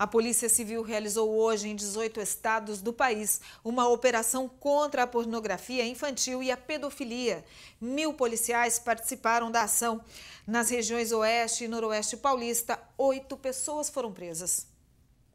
A Polícia Civil realizou hoje em 18 estados do país uma operação contra a pornografia infantil e a pedofilia. Mil policiais participaram da ação. Nas regiões Oeste e Noroeste Paulista, oito pessoas foram presas.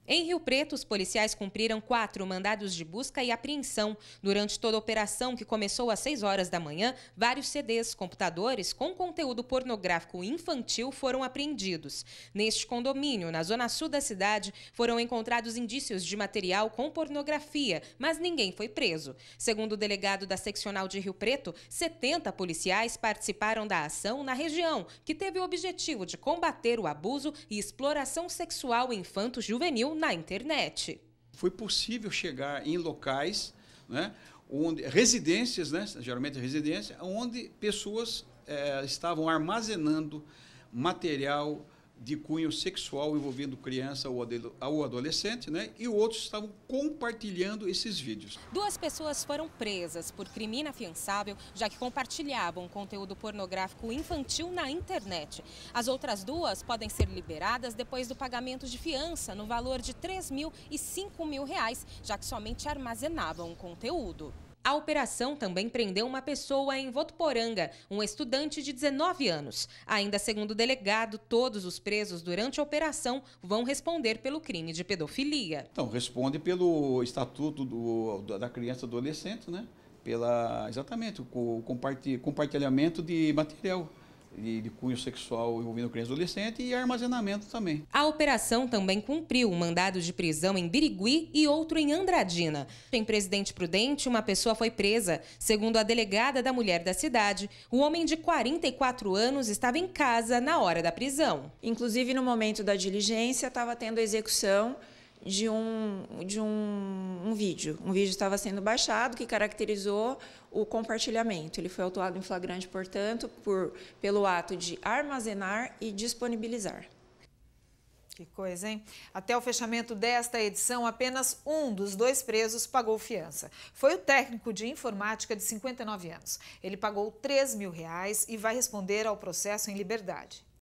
Em Rio Preto, os policiais cumpriram quatro mandados de busca e apreensão. Durante toda a operação, que começou às 6 horas da manhã, vários CDs, computadores com conteúdo pornográfico infantil foram apreendidos. Neste condomínio, na zona sul da cidade, foram encontrados indícios de material com pornografia, mas ninguém foi preso. Segundo o delegado da seccional de Rio Preto, 70 policiais participaram da ação na região, que teve o objetivo de combater o abuso e exploração sexual infanto-juvenil na internet. Foi possível chegar em locais, né, onde residências, né, geralmente residência, onde pessoas é, estavam armazenando material de cunho sexual envolvendo criança ou adolescente, né? E outros estavam compartilhando esses vídeos. Duas pessoas foram presas por crime inafiançável, já que compartilhavam conteúdo pornográfico infantil na internet. As outras duas podem ser liberadas depois do pagamento de fiança no valor de 3 mil e 5 mil reais, já que somente armazenavam o conteúdo. A operação também prendeu uma pessoa em Votuporanga, um estudante de 19 anos. Ainda segundo o delegado, todos os presos durante a operação vão responder pelo crime de pedofilia. Então, responde pelo estatuto do, da criança e adolescente, né? Pela, exatamente, o compartilhamento de material de, de, cunho sexual envolvendo criança e adolescente e armazenamento também. A operação também cumpriu mandados de prisão em Birigui e outro em Andradina. Em Presidente Prudente, uma pessoa foi presa. Segundo a delegada da mulher da cidade, o homem de 44 anos estava em casa na hora da prisão. Inclusive, no momento da diligência, estava tendo a execução de um, de um, um vídeo. Um vídeo estava sendo baixado que caracterizou o compartilhamento. Ele foi autuado em flagrante, portanto, por, pelo ato de armazenar e disponibilizar. Que coisa, hein? Até o fechamento desta edição, apenas um dos dois presos pagou fiança. Foi o técnico de informática de 59 anos. Ele pagou 3 mil reais e vai responder ao processo em liberdade.